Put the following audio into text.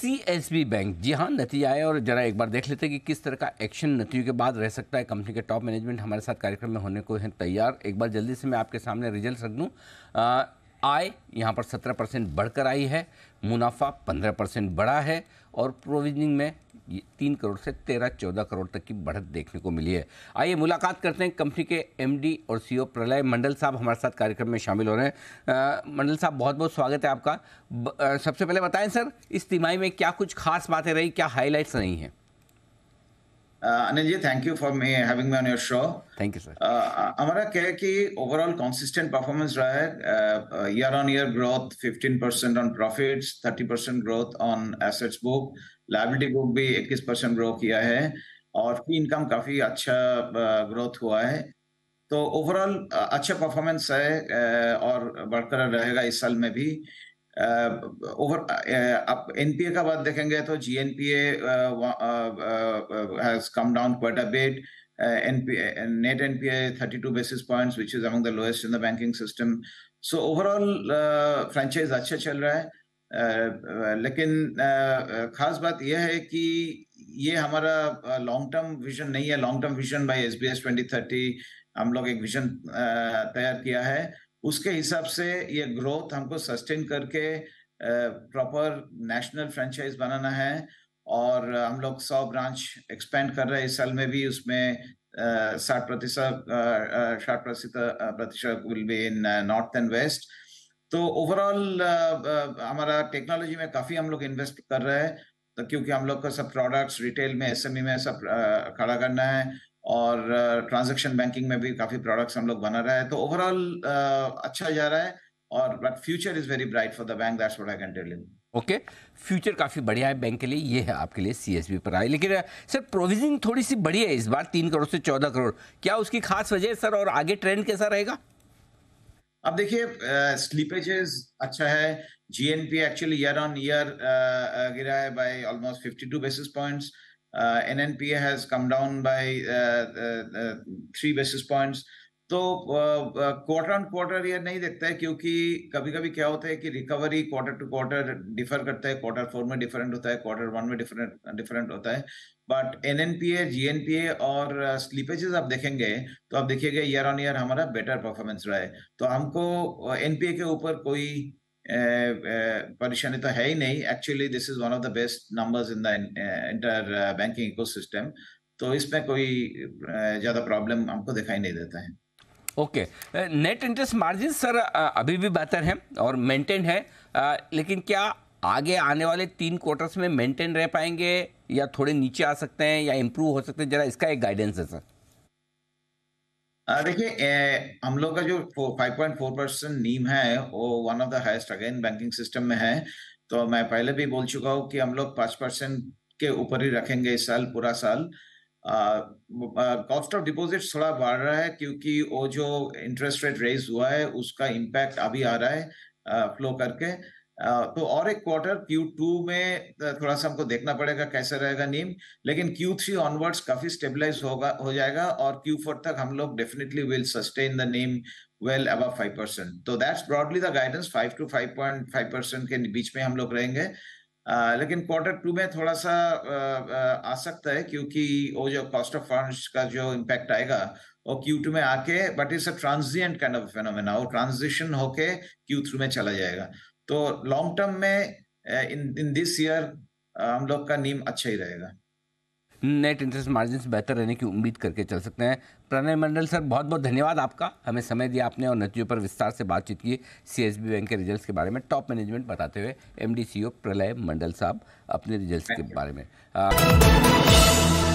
सी bank जी हाँ नतीजा आया और जरा एक बार देख लेते हैं कि किस तरह का एक्शन नतीजों के बाद रह सकता है कंपनी के टॉप मैनेजमेंट हमारे साथ कार्यक्रम में होने को है तैयार एक बार जल्दी से मैं आपके सामने रिजल्ट रख दूँ आय यहाँ पर 17 परसेंट बढ़कर आई है मुनाफा 15 परसेंट बढ़ा है और प्रोविजनिंग में तीन करोड़ से तेरह चौदह करोड़ तक की बढ़त देखने को मिली है आइए मुलाकात करते हैं कंपनी के एमडी और सीईओ प्रलय मंडल साहब हमारे साथ कार्यक्रम में शामिल हो रहे हैं मंडल साहब बहुत बहुत स्वागत है आपका सबसे पहले बताएं सर इस तिमाही में क्या कुछ खास बातें रही क्या हाईलाइट्स रही हैं Anil ji thank you for for having me on your show thank you sir हमारा क्या है कि ओवरऑल कंसिस्टेंट परफॉर्मेंस रहा है year on year growth 15 percent on profits 30 percent growth on assets book liability book भी 21 परसेंट ग्रो किया है और फी इनकम काफी अच्छा ग्रोथ uh, हुआ है तो ओवरऑल uh, अच्छा परफॉर्मेंस है uh, और बरकरार रहेगा इस साल में भी ओवर अब एनपीए का बात देखेंगे तो G N P has come down quite a bit net NPA 32 basis points which is among the lowest in the banking system so overall franchise अच्छा चल रहा है लेकिन खास बात यह है कि ये हमारा लॉन्ग टर्म विजन नहीं है long term vision by S B S twenty thirty हम लोग एक विजन तैयार किया है उसके हिसाब से ये ग्रोथ हमको सस्टेन करके प्रॉपर नेशनल फ्रेंचाइज बनाना है और हम लोग सौ ब्रांच एक्सपेंड कर रहे हैं इस साल में भी उसमें साठ प्रतिशत साठ प्रतिशत प्रतिशत will be in north and west तो ओवरऑल हमारा टेक्नोलॉजी में काफी हम लोग इन्वेस्ट कर रहे हैं तो क्योंकि हम लोग का सब प्रोडक्ट्स रिटेल में एसएमई e में सब खड़ा करना है और ट्रांजेक्शन uh, बैंकिंग में भी काफी प्रोडक्ट्स हम लोग बना रहे हैं तो ओवरऑल uh, अच्छा जा रहा है और but future is very bright for the bank that's what I can tell you okay future काफ़ी बढ़िया है बैंक के लिए ये है आपके लिए सीएसबी पर आए लेकिन सर प्रोविजनिंग थोड़ी सी बढ़ी है इस बार तीन करोड़ से चौदह करोड़ क्या उसकी खास वजह सर और आगे ट्रेंड कैसा रहेगा अब देखिए स्लीपेजेस अच्छा है GNP actually year on year गिरा है by almost 52 basis points Uh, NNPA has come down by three basis points तो क्वार्टर ऑन क्वार्टर ये नहीं देखता है क्योंकि कभी कभी क्या होता है कि recovery quarter to quarter differ करता है क्वार्टर फोर में डिफरेंट होता है क्वार्टर वन में डिफरेंट डिफरेंट होता है but N N P A G N P A और स्लीपेजेस uh, आप देखेंगे तो आप देखिएगा ईयर ऑन ईयर हमारा बेटर परफॉर्मेंस रहा है तो हमको एन पी ए के ऊपर कोई परेशानी uh, uh, तो है ही नहीं actually this is one of the best numbers in the inter banking ecosystem तो इसमें कोई uh, ज़्यादा प्रॉब्लम हमको दिखाई नहीं देता है okay net interest margin sir अभी भी बेहतर है और मेंटेन है लेकिन क्या आगे आने वाले तीन क्वार्टर्स में मेंटेन रह पाएंगे या थोड़े नीचे आ सकते हैं या इम्प्रूव हो सकते हैं जरा इसका एक गाइडेंस है सर देखिए हम लोग का जो 5.4 परसेंट नीम है वो one of the highest again banking system में है तो मैं पहले भी बोल चुका हूँ कि हम लोग पांच परसेंट के ऊपर ही रखेंगे इस साल पूरा साल कॉस्ट ऑफ डिपॉजिट थोड़ा बढ़ रहा है क्योंकि वो जो इंटरेस्ट रेट रेज हुआ है उसका इम्पैक्ट अभी आ रहा है फ्लो करके तो और एक क्वार्टर Q2 में थोड़ा सा हमको देखना पड़ेगा कैसे रहेगा नीम लेकिन Q3 थ्री ऑनवर्ड्स काफी स्टेबलाइज होगा हो जाएगा और Q4 तक हम लोग definitely will sustain the NIM well above five percent तो that's broadly the guidance five to five point five percent के बीच में हम लोग रहेंगे लेकिन क्वार्टर टू में थोड़ा सा आ सकता है क्योंकि वो जो कॉस्ट ऑफ फंड्स का जो इम्पैक्ट आएगा वो क्यू टू में आके but it's a transient kind of phenomena वो ट्रांजिशन होके क्यू थ्रू में चला जाएगा तो लॉन्ग टर्म में इन इन दिस ईयर हम लोग का नीम अच्छा ही रहेगा नेट इंटरेस्ट मार्जिन बेहतर रहने की उम्मीद करके चल सकते हैं प्रणय मंडल सर बहुत बहुत धन्यवाद आपका हमें समय दिया आपने और नतीजों पर विस्तार से बातचीत की सी बैंक के रिजल्ट के बारे में टॉप मैनेजमेंट बताते हुए एमडीसीओ e प्रलय मंडल साहब अपने रिजल्ट के बारे में uh,